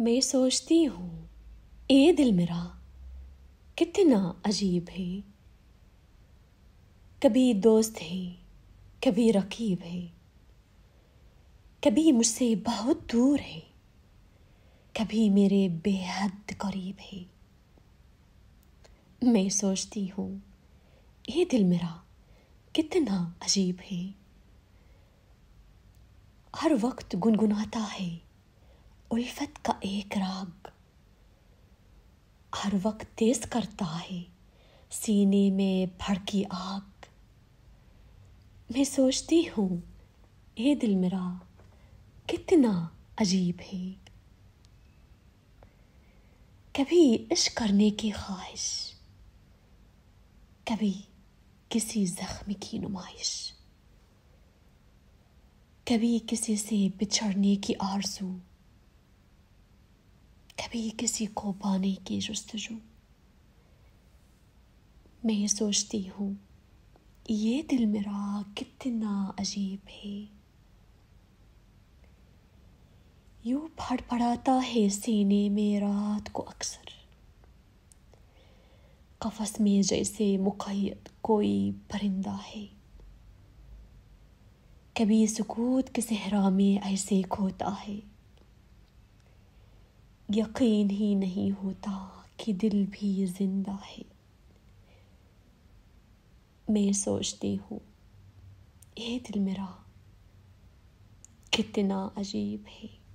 मैं सोचती हूँ ए दिल मेरा कितना अजीब है कभी दोस्त है कभी रकीब है कभी मुझसे बहुत दूर है कभी मेरे बेहद करीब है मैं सोचती हूँ ये दिल मेरा कितना अजीब है हर वक्त गुनगुनाता है उल्फत का एक राग हर वक्त तेज करता है सीने में भड़की आग मैं सोचती हूँ ये दिल मेरा कितना अजीब है कभी इश्क करने की ख्वाहिश कभी किसी जख्म की नुमाइश कभी किसी से बिछड़ने की आरजू कभी किसी को पाने की जस्तजु मैं सोचती हूँ ये दिल मेरा कितना अजीब है यू फड़फड़ाता है सीने में रात को अक्सर कफस में जैसे मुकैद कोई परिंदा है कभी सुकूत के सहरा में ऐसे खोता है यकीन ही नहीं होता कि दिल भी जिंदा है मैं सोचती हूँ ये दिल मेरा कितना अजीब है